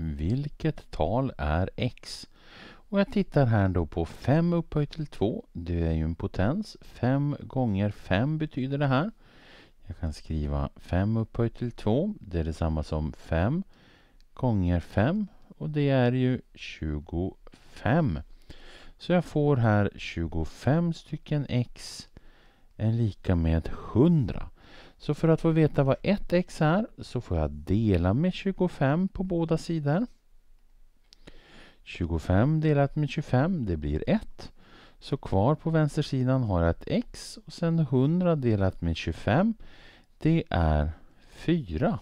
vilket tal är x? Och jag tittar här då på 5 upphöjt till 2. Det är ju en potens. 5 gånger 5 betyder det här. Jag kan skriva 5 upphöjt till 2. Det är detsamma som 5 gånger 5. Och det är ju 25. Så jag får här 25 stycken x är lika med 100. Så för att få veta vad 1x är så får jag dela med 25 på båda sidor. 25 delat med 25 det blir 1. Så kvar på vänstersidan har jag ett x och sen 100 delat med 25 det är 4.